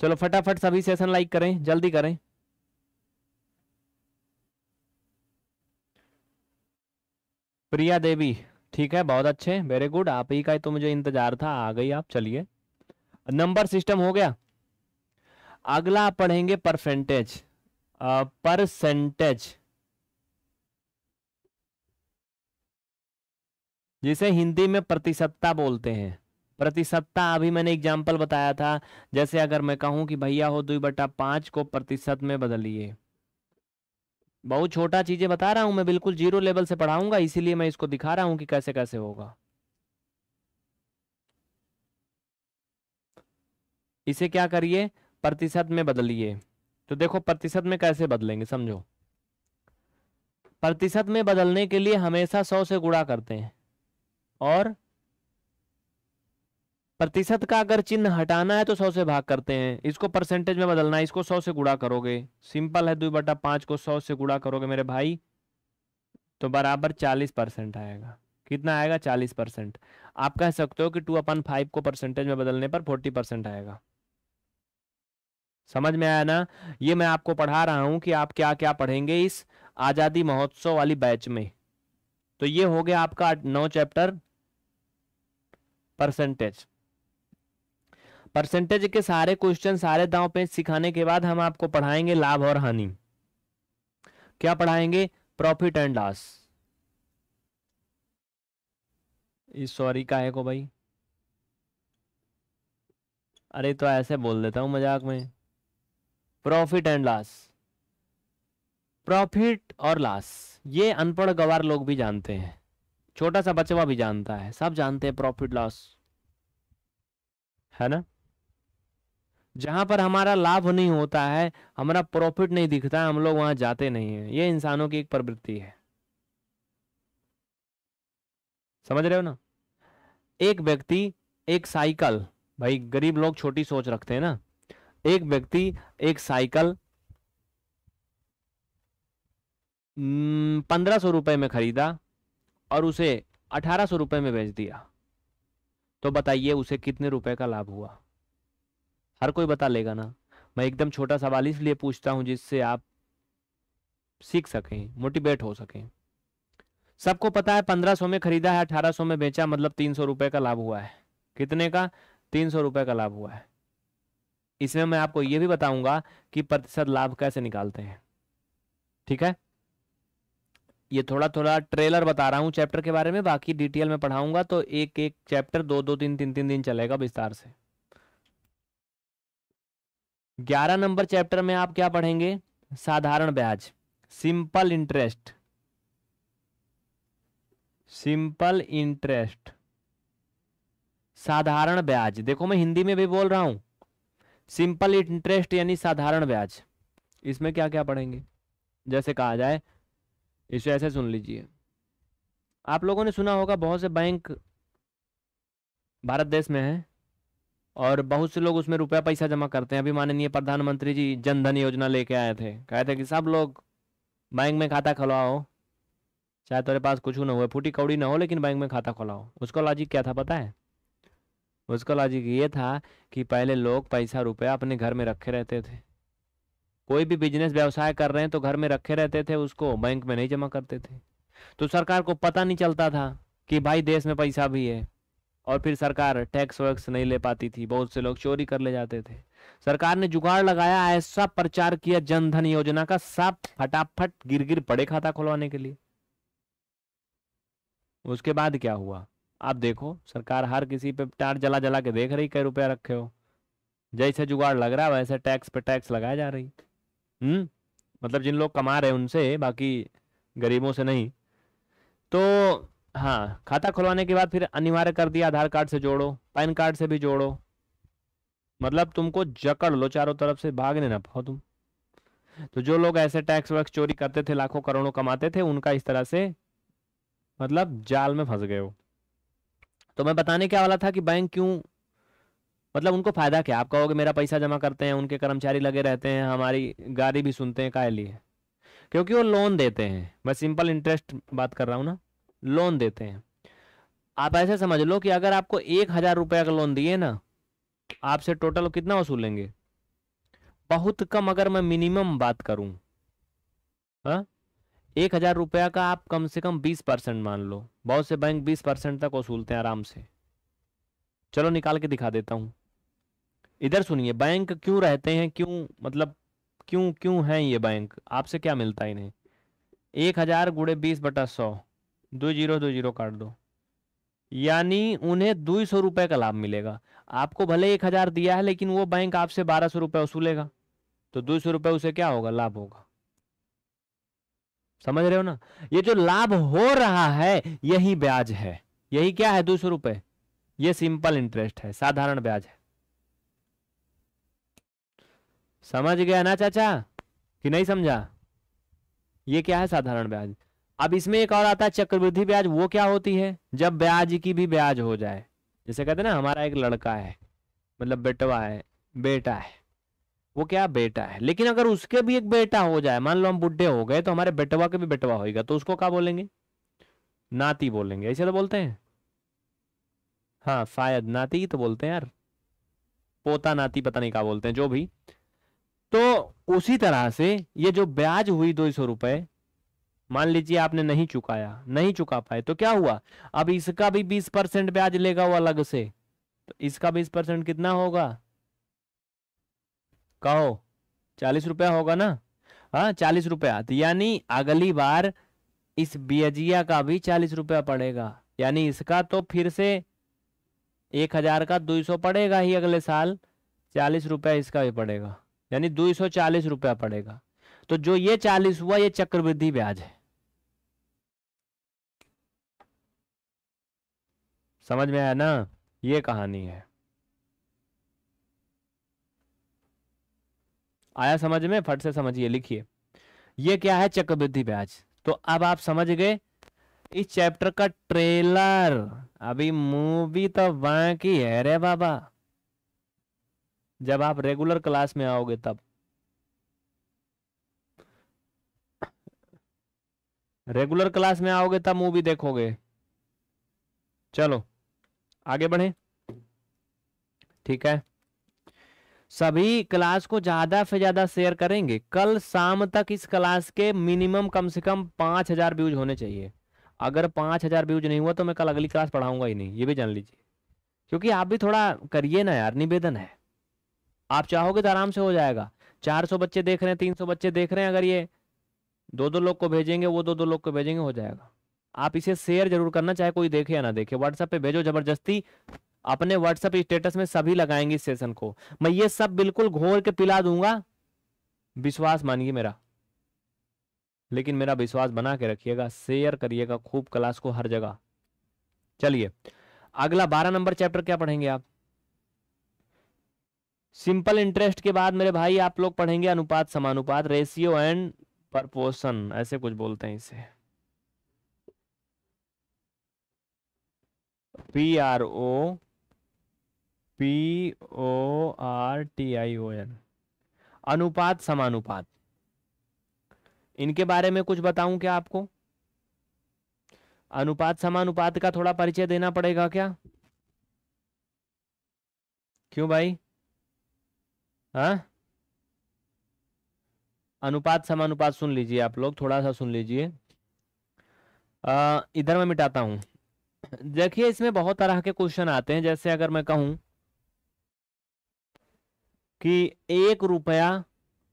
चलो फटाफट सभी सेशन लाइक करें जल्दी करें प्रिया देवी ठीक है बहुत अच्छे वेरी गुड आप ही का ही तो मुझे इंतजार था आ गई आप चलिए नंबर सिस्टम हो गया अगला पढ़ेंगे परसेंटेज परसेंटेज जिसे हिंदी में प्रतिशतता बोलते हैं प्रतिशतता अभी मैंने एग्जाम्पल बताया था जैसे अगर मैं कहूं कि भैया हो दुई बटा पांच को प्रतिशत में बदलिए बहुत छोटा चीज़ें बता रहा हूं मैं बिल्कुल जीरो लेवल से पढ़ाऊंगा इसीलिए मैं इसको दिखा रहा हूं कि कैसे कैसे होगा इसे क्या करिए प्रतिशत में बदलिए तो देखो प्रतिशत में कैसे बदलेंगे समझो प्रतिशत में बदलने के लिए हमेशा सौ से गुणा करते हैं और प्रतिशत का अगर चिन्ह हटाना है तो सौ से भाग करते हैं इसको परसेंटेज में बदलना है इसको सौ से गुणा करोगे सिंपल है दो बटा पांच को सौ से गुणा करोगे मेरे भाई तो बराबर चालीस परसेंट आएगा कितना आएगा चालीस परसेंट आप कह सकते हो कि टू अपन फाइव को परसेंटेज में बदलने पर फोर्टी परसेंट आएगा समझ में आया ना ये मैं आपको पढ़ा रहा हूं कि आप क्या क्या पढ़ेंगे इस आज़ादी महोत्सव वाली बैच में तो ये हो गया आपका नौ चैप्टर परसेंटेज परसेंटेज के सारे क्वेश्चन सारे दाव पे सिखाने के बाद हम आपको पढ़ाएंगे लाभ और हानि क्या पढ़ाएंगे प्रॉफिट एंड लॉस सॉरी का है को भाई अरे तो ऐसे बोल देता हूं मजाक में प्रॉफिट एंड लॉस प्रॉफिट और लॉस ये अनपढ़ गवार लोग भी जानते हैं छोटा सा बचवा भी जानता है सब जानते हैं प्रॉफिट लॉस है ना जहां पर हमारा लाभ नहीं होता है हमारा प्रॉफिट नहीं दिखता है हम लोग वहां जाते नहीं है ये इंसानों की एक प्रवृत्ति है समझ रहे हो ना एक व्यक्ति एक साइकिल भाई गरीब लोग छोटी सोच रखते हैं ना एक व्यक्ति एक साइकिल हम्म, पंद्रह सौ रुपये में खरीदा और उसे अठारह सौ रुपए में बेच दिया तो बताइए उसे कितने रुपए का लाभ हुआ हर कोई बता लेगा ना मैं एकदम छोटा सवाल इसलिए पूछता हूं जिससे आप सीख सकें मोटिवेट हो सकें सबको पता है पंद्रह सौ में खरीदा है अठारह सौ में बेचा मतलब तीन सौ रुपए का लाभ हुआ है कितने का तीन सौ रुपये का लाभ हुआ है इसमें मैं आपको यह भी बताऊंगा कि प्रतिशत लाभ कैसे निकालते हैं ठीक है ये थोड़ा थोड़ा ट्रेलर बता रहा हूं चैप्टर के बारे में बाकी डिटेल में पढ़ाऊंगा तो एक एक चैप्टर दो दो तीन तीन तीन दिन चलेगा विस्तार से ग्यारह नंबर चैप्टर में आप क्या पढ़ेंगे साधारण ब्याज सिंपल इंटरेस्ट सिंपल इंटरेस्ट साधारण ब्याज देखो मैं हिंदी में भी बोल रहा हूं सिंपल इंटरेस्ट यानी साधारण ब्याज इसमें क्या क्या पढ़ेंगे जैसे कहा जाए इसे ऐसे सुन लीजिए आप लोगों ने सुना होगा बहुत से बैंक भारत देश में हैं और बहुत से लोग उसमें रुपया पैसा जमा करते हैं अभी माननीय प्रधानमंत्री जी जन धन योजना लेके आए थे कहे थे कि सब लोग बैंक में खाता खुलवाओ चाहे तुम्हारे पास कुछ ना हो फूटी कौड़ी ना हो लेकिन बैंक में खाता खुलाओ उसका लॉजिक क्या था पता है उसका लॉजिक ये था कि पहले लोग पैसा रुपया अपने घर में रखे रहते थे कोई भी बिजनेस व्यवसाय कर रहे हैं तो घर में रखे रहते थे उसको बैंक में नहीं जमा करते थे तो सरकार को पता नहीं चलता था कि भाई देश में पैसा भी है और फिर सरकार टैक्स वैक्स नहीं ले पाती थी बहुत से लोग चोरी कर ले जाते थे सरकार ने जुगाड़ लगाया ऐसा प्रचार किया जनधन योजना का सब फटाफट गिर गिर पड़े खाता खुलवाने के लिए उसके बाद क्या हुआ आप देखो सरकार हर किसी पे टार जला जला के देख रही कई रुपया रखे हो जैसे जुगाड़ लग रहा है वैसे टैक्स पे टैक्स लगाया जा रही हम्म मतलब जिन लोग कमा रहे हैं उनसे बाकी गरीबों से नहीं तो हाँ खाता खुलवाने के बाद फिर अनिवार्य कर दिया आधार कार्ड से जोड़ो पैन कार्ड से भी जोड़ो मतलब तुमको जकड़ लो चारों तरफ से भागने ना पाओ तुम तो जो लोग ऐसे टैक्स वैक्स चोरी करते थे लाखों करोड़ों कमाते थे उनका इस तरह से मतलब जाल में फंस गए हो तो मैं बताने क्या वाला था कि बैंक क्यों मतलब उनको फ़ायदा क्या आप कहोगे मेरा पैसा जमा करते हैं उनके कर्मचारी लगे रहते हैं हमारी गाड़ी भी सुनते हैं काय लिए क्योंकि वो लोन देते हैं मैं सिंपल इंटरेस्ट बात कर रहा हूँ ना लोन देते हैं आप ऐसे समझ लो कि अगर आपको एक हज़ार रुपये का लोन दिए ना आपसे टोटल कितना वसूलेंगे बहुत कम अगर मैं मिनिमम बात करूँ हाँ एक हज़ार रुपया का आप कम से कम बीस परसेंट मान लो बहुत से बैंक बीस परसेंट तक वसूलते हैं आराम से चलो निकाल के दिखा देता हूं इधर सुनिए बैंक क्यों रहते हैं क्यों मतलब क्यों क्यों है ये बैंक आपसे क्या मिलता है इन्हें एक हज़ार गुड़े बीस बटा सौ दो जीरो दो जीरो काट दो यानी उन्हें दो सौ रुपये का लाभ मिलेगा आपको भले एक हज़ार दिया है लेकिन वो बैंक आपसे बारह सौ रुपए वसूलेगा तो दो सौ रुपये उसे क्या होगा लाभ होगा समझ रहे हो ना ये जो लाभ हो रहा है यही ब्याज है यही क्या है दो सौ रुपए ये सिंपल इंटरेस्ट है साधारण ब्याज है समझ गया ना चाचा कि नहीं समझा ये क्या है साधारण ब्याज अब इसमें एक और आता है चक्रवृद्धि ब्याज वो क्या होती है जब ब्याज की भी ब्याज हो जाए जैसे कहते हैं ना हमारा एक लड़का है मतलब बेटवा है बेटा है वो क्या बेटा है लेकिन अगर उसके भी एक बेटा हो जाए मान लो हम बुढ़े हो गए तो हमारे बेटवा के भी बेटवा होगा तो उसको क्या बोलेंगे नाती बोलेंगे ऐसे तो बोलते हैं हाँ शायद नाती ही तो बोलते हैं यार पोता नाती पता नहीं क्या बोलते हैं जो भी तो उसी तरह से ये जो ब्याज हुई दो सौ रुपए मान लीजिए आपने नहीं चुकाया नहीं चुका पाए तो क्या हुआ अब इसका भी बीस परसेंट ब्याज लेगा वो अलग से तो इसका बीस परसेंट कितना होगा कहो चालीस रुपया होगा ना हाँ चालीस रुपया तो यानी अगली बार इस बियजिया का भी चालीस रुपया पड़ेगा यानी इसका तो फिर से एक हजार का दो सौ पड़ेगा ही अगले साल चालीस रुपया इसका भी पड़ेगा यानी दो सौ चालीस रुपया पड़ेगा तो जो ये चालीस हुआ ये चक्रवृद्धि ब्याज है समझ में आया ना ये कहानी है आया समझ में फट से समझिए लिखिए ये क्या है चक्रवृद्धि ब्याज तो अब आप समझ गए इस चैप्टर का ट्रेलर अभी मूवी तो बाकी है रे बाबा जब आप रेगुलर क्लास में आओगे तब रेगुलर क्लास में आओगे तब मूवी देखोगे चलो आगे बढ़े ठीक है सभी क्लास को ज़्यादा से ज़्यादा शेयर करेंगे कल शाम तक इस क्लास के मिनिमम कम से कम पांच हज़ार व्यूज होने चाहिए अगर पांच हज़ार व्यूज नहीं हुआ तो मैं कल अगली क्लास पढ़ाऊंगा ही नहीं ये भी जान लीजिए क्योंकि आप भी थोड़ा करिए ना यार निवेदन है आप चाहोगे तो आराम से हो जाएगा चार सौ बच्चे देख रहे हैं तीन सौ बच्चे देख रहे हैं अगर ये दो दो लोग को भेजेंगे वो दो दो लोग को भेजेंगे हो जाएगा आप इसे शेयर जरूर करना चाहे कोई देखे या ना देखे व्हाट्सएप पे भेजो जबरदस्ती अपने व्हाट्सएप स्टेटस में सभी लगाएंगे इस सेशन को मैं ये सब बिल्कुल घोर के पिला दूंगा विश्वास मानिए मेरा लेकिन मेरा विश्वास बना के रखिएगा शेयर करिएगा खूब क्लास को हर जगह चलिए अगला बारह नंबर चैप्टर क्या पढ़ेंगे आप सिंपल इंटरेस्ट के बाद मेरे भाई आप लोग पढ़ेंगे अनुपात समानुपात रेशियो एंड परपोशन ऐसे कुछ बोलते हैं इसे P R O P O R T I O N अनुपात समानुपात इनके बारे में कुछ बताऊं क्या आपको अनुपात समानुपात का थोड़ा परिचय देना पड़ेगा क्या क्यों भाई हाँ अनुपात समानुपात सुन लीजिए आप लोग थोड़ा सा सुन लीजिए इधर मैं मिटाता हूं देखिए इसमें बहुत तरह के क्वेश्चन आते हैं जैसे अगर मैं कहूं कि एक रुपया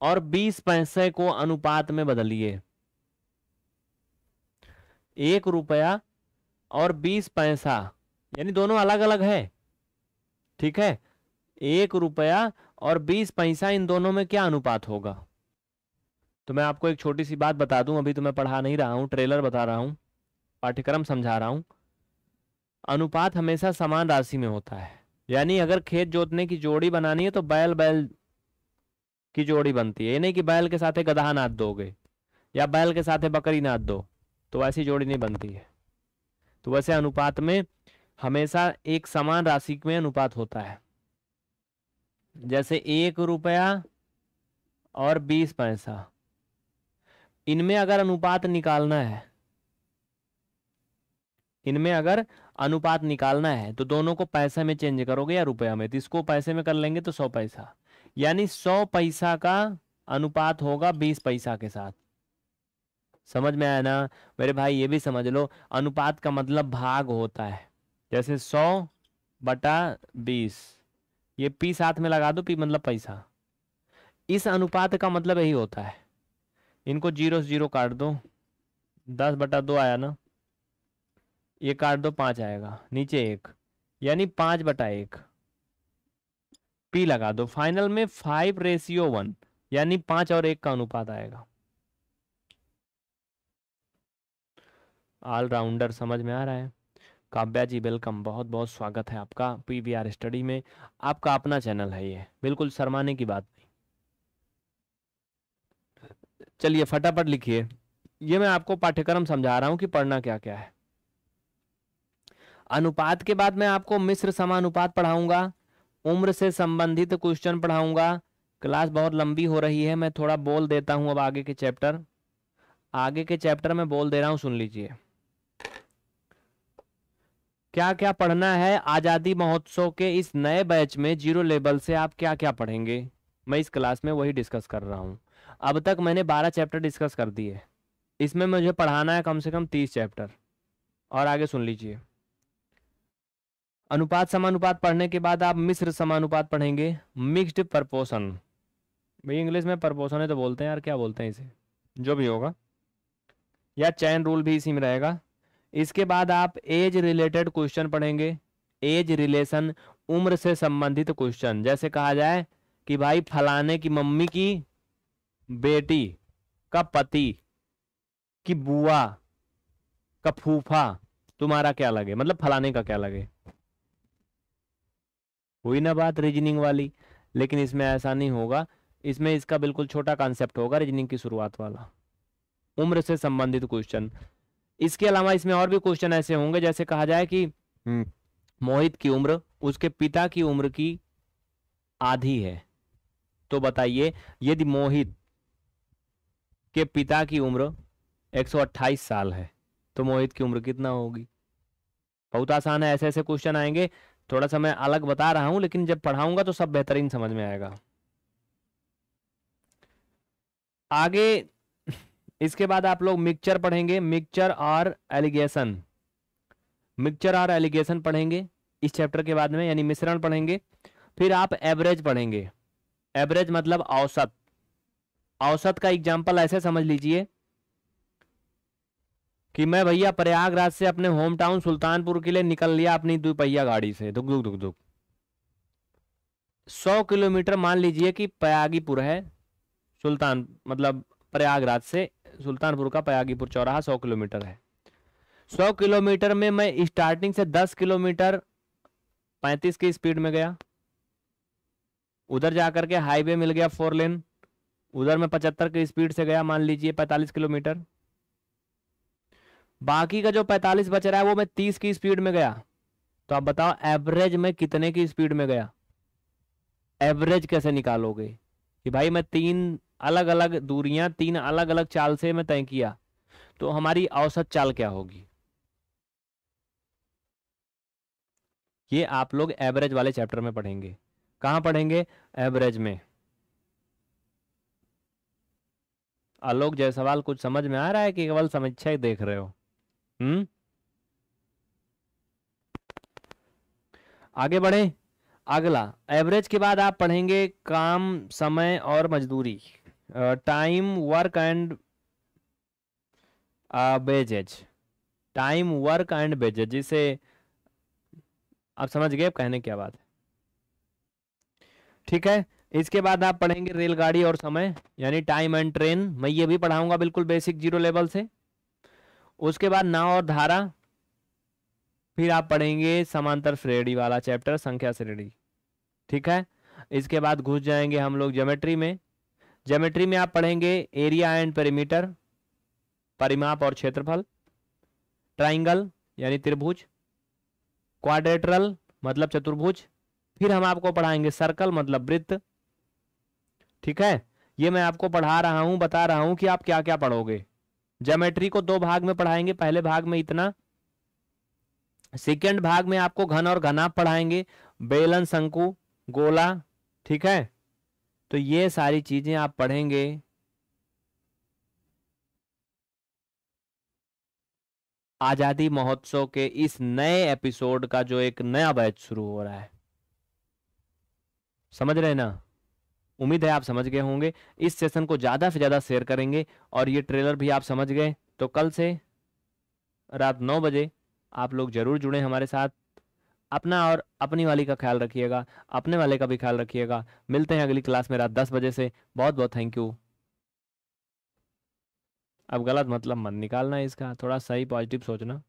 और बीस पैसे को अनुपात में बदलिए एक रुपया और बीस पैसा यानी दोनों अलग अलग है ठीक है एक रुपया और बीस पैसा इन दोनों में क्या अनुपात होगा तो मैं आपको एक छोटी सी बात बता दूं अभी तो मैं पढ़ा नहीं रहा हूं ट्रेलर बता रहा हूं पाठ्यक्रम समझा रहा हूं अनुपात हमेशा समान राशि में होता है यानी अगर खेत जोतने की जोड़ी बनानी है तो बैल बैल की जोड़ी बनती है ये नहीं कि बैल के साथ गधा नाथ दोगे या बैल के साथ बकरी नाथ दो तो ऐसी जोड़ी नहीं बनती है तो वैसे अनुपात में हमेशा एक समान राशि में अनुपात होता है जैसे एक रुपया और बीस पैसा इनमें अगर अनुपात निकालना है इनमें अगर अनुपात निकालना है तो दोनों को पैसे में चेंज करोगे या रुपया में तो इसको पैसे में कर लेंगे तो सौ पैसा यानी सौ पैसा का अनुपात होगा बीस पैसा के साथ समझ में आया ना मेरे भाई ये भी समझ लो अनुपात का मतलब भाग होता है जैसे सौ बटा बीस ये पी साथ में लगा दो पी मतलब पैसा इस अनुपात का मतलब यही होता है इनको जीरो से जीरो काट दो दस बटा दो आया ना ये काट दो पांच आएगा नीचे एक यानी पांच बटा एक पी लगा दो फाइनल में फाइव रेशियो वन यानी पांच और एक का अनुपात आएगा ऑलराउंडर समझ में आ रहा है काव्या जी वेलकम बहुत बहुत स्वागत है आपका पीवीआर स्टडी में आपका अपना चैनल है ये बिल्कुल शर्माने की बात नहीं चलिए फटाफट लिखिए ये मैं आपको पाठ्यक्रम समझा रहा हूँ कि पढ़ना क्या क्या है अनुपात के बाद मैं आपको मिश्र समानुपात पढ़ाऊंगा उम्र से संबंधित क्वेश्चन पढ़ाऊंगा क्लास बहुत लंबी हो रही है मैं थोड़ा बोल देता हूं अब आगे के चैप्टर आगे के चैप्टर में बोल दे रहा हूं सुन लीजिए क्या क्या पढ़ना है आज़ादी महोत्सव के इस नए बैच में जीरो लेवल से आप क्या क्या पढ़ेंगे मैं इस क्लास में वही डिस्कस कर रहा हूं अब तक मैंने बारह चैप्टर डिस्कस कर दिए इसमें मुझे पढ़ाना है कम से कम तीस चैप्टर और आगे सुन लीजिए अनुपात समानुपात पढ़ने के बाद आप मिश्र समानुपात पढ़ेंगे मिक्स्ड प्रपोशन भाई इंग्लिश में प्रपोशन है तो बोलते हैं यार क्या बोलते हैं इसे जो भी होगा या चैन रूल भी इसी में रहेगा इसके बाद आप एज रिलेटेड क्वेश्चन पढ़ेंगे एज रिलेशन उम्र से संबंधित क्वेश्चन जैसे कहा जाए कि भाई फलाने की मम्मी की बेटी का पति की बुआ का फूफा तुम्हारा क्या लगे मतलब फलाने का क्या लगे हुई ना बात रीजनिंग वाली लेकिन इसमें ऐसा नहीं होगा इसमें इसका बिल्कुल छोटा कॉन्सेप्ट होगा रीजनिंग की शुरुआत वाला उम्र से संबंधित क्वेश्चन इसके अलावा इसमें और भी क्वेश्चन ऐसे होंगे जैसे कहा जाए कि हम्म, मोहित की उम्र उसके पिता की उम्र की आधी है तो बताइए यदि मोहित के पिता की उम्र 128 साल है तो मोहित की उम्र कितना होगी बहुत आसान है ऐसे ऐसे क्वेश्चन आएंगे थोड़ा सा मैं अलग बता रहा हूं लेकिन जब पढ़ाऊंगा तो सब बेहतरीन समझ में आएगा आगे इसके बाद आप लोग मिक्सचर पढ़ेंगे मिक्सचर और एलिगेशन मिक्सचर और एलिगेशन पढ़ेंगे इस चैप्टर के बाद में यानी मिश्रण पढ़ेंगे फिर आप एवरेज पढ़ेंगे एवरेज मतलब औसत औसत का एग्जाम्पल ऐसे समझ लीजिए कि मैं भैया प्रयागराज से अपने होम टाउन सुल्तानपुर के लिए निकल लिया अपनी दुपहिया गाड़ी से दुख दुख दुख दुख सौ किलोमीटर मान लीजिए कि प्रयागीपुर है सुल्तान मतलब प्रयागराज से सुल्तानपुर का पयागीपुर चौराहा सौ किलोमीटर है सौ किलोमीटर में मैं स्टार्टिंग से दस किलोमीटर पैंतीस की स्पीड में गया उधर जाकर के हाईवे मिल गया फोर लेन उधर मैं पचहत्तर की स्पीड से गया मान लीजिए पैंतालीस किलोमीटर बाकी का जो 45 बच रहा है वो मैं 30 की स्पीड में गया तो आप बताओ एवरेज में कितने की स्पीड में गया एवरेज कैसे निकालोगे कि भाई मैं तीन अलग अलग दूरियां तीन अलग अलग चाल से मैं तय किया तो हमारी औसत चाल क्या होगी ये आप लोग एवरेज वाले चैप्टर में पढ़ेंगे कहां पढ़ेंगे एवरेज में आलोक सवाल कुछ समझ में आ रहा है कि केवल समीक्षा ही देख रहे हो हम्म आगे बढ़े अगला एवरेज के बाद आप पढ़ेंगे काम समय और मजदूरी time work and wages time work and wages जिसे आप समझ गए कहने क्या बात है ठीक है इसके बाद आप पढ़ेंगे रेलगाड़ी और समय यानी टाइम एंड ट्रेन मैं ये भी पढ़ाऊंगा बिल्कुल बेसिक जीरो लेवल से उसके बाद नाव और धारा फिर आप पढ़ेंगे समांतर श्रेणी वाला चैप्टर संख्या श्रेणी ठीक है इसके बाद घुस जाएंगे हम लोग ज्योमेट्री में ज्योमेट्री में आप पढ़ेंगे एरिया एंड पेरीमीटर परिमाप और क्षेत्रफल ट्राइंगल यानी त्रिभुज क्वाड्रेटरल मतलब चतुर्भुज फिर हम आपको पढ़ाएंगे सर्कल मतलब वृत्त ठीक है ये मैं आपको पढ़ा रहा हूं बता रहा हूं कि आप क्या क्या पढ़ोगे ज्योमेट्री को दो भाग में पढ़ाएंगे पहले भाग में इतना सेकेंड भाग में आपको घन और घनाप पढ़ाएंगे बेलन शंकु गोला ठीक है तो ये सारी चीजें आप पढ़ेंगे आज़ादी महोत्सव के इस नए एपिसोड का जो एक नया बैच शुरू हो रहा है समझ रहे ना उम्मीद है आप समझ गए होंगे इस सेशन को ज़्यादा से ज़्यादा शेयर करेंगे और ये ट्रेलर भी आप समझ गए तो कल से रात नौ बजे आप लोग ज़रूर जुड़ें हमारे साथ अपना और अपनी वाली का ख्याल रखिएगा अपने वाले का भी ख्याल रखिएगा मिलते हैं अगली क्लास में रात दस बजे से बहुत बहुत थैंक यू अब गलत मतलब मन निकालना है इसका थोड़ा सही पॉजिटिव सोचना